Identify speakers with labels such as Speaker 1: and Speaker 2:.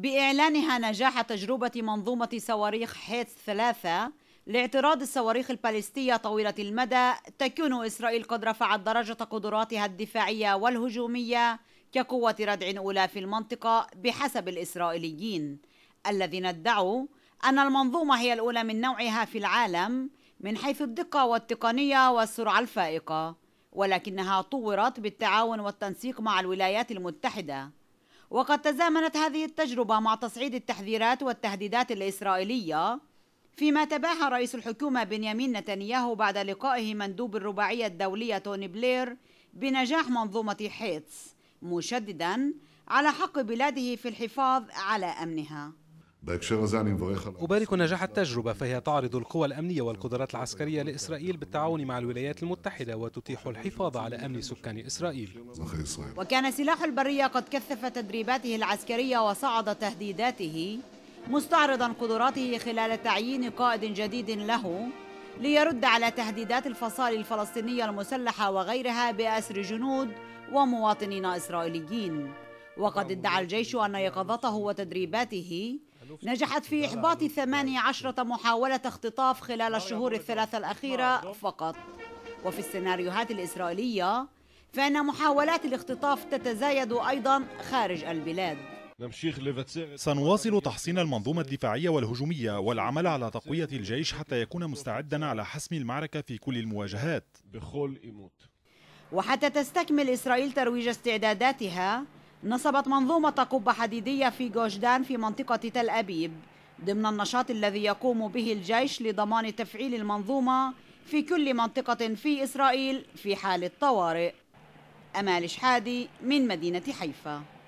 Speaker 1: بإعلانها نجاح تجربة منظومة صواريخ حيث ثلاثة لاعتراض الصواريخ البالستية طويلة المدى تكون إسرائيل قد رفعت درجة قدراتها الدفاعية والهجومية كقوة ردع أولى في المنطقة بحسب الإسرائيليين الذين ادعوا أن المنظومة هي الأولى من نوعها في العالم من حيث الدقة والتقنية والسرعة الفائقة ولكنها طورت بالتعاون والتنسيق مع الولايات المتحدة وقد تزامنت هذه التجربة مع تصعيد التحذيرات والتهديدات الإسرائيلية فيما تباهى رئيس الحكومة بنيامين نتنياهو بعد لقائه مندوب الرباعية الدولية توني بلير بنجاح منظومة حيتس مشددا على حق بلاده في الحفاظ على أمنها
Speaker 2: أبارك نجاح التجربة فهي تعرض القوى الأمنية والقدرات العسكرية لإسرائيل بالتعاون مع الولايات المتحدة وتتيح الحفاظ على أمن سكان إسرائيل
Speaker 1: وكان سلاح البرية قد كثف تدريباته العسكرية وصعد تهديداته مستعرضا قدراته خلال تعيين قائد جديد له ليرد على تهديدات الفصائل الفلسطينية المسلحة وغيرها بأسر جنود ومواطنين إسرائيليين وقد ادعى الجيش أن يقظته وتدريباته نجحت في إحباط 18 محاولة اختطاف خلال الشهور الثلاثة الأخيرة فقط وفي السيناريوهات الإسرائيلية فإن محاولات الاختطاف تتزايد أيضا خارج البلاد
Speaker 3: سنواصل تحصين المنظومة الدفاعية والهجومية والعمل على تقوية الجيش حتى يكون مستعدا على حسم المعركة في كل المواجهات
Speaker 1: وحتى تستكمل إسرائيل ترويج استعداداتها نصبت منظومة قبة حديدية في جوجدان في منطقة تل أبيب ضمن النشاط الذي يقوم به الجيش لضمان تفعيل المنظومة في كل منطقة في إسرائيل في حال الطوارئ أمال شحادي من مدينة حيفا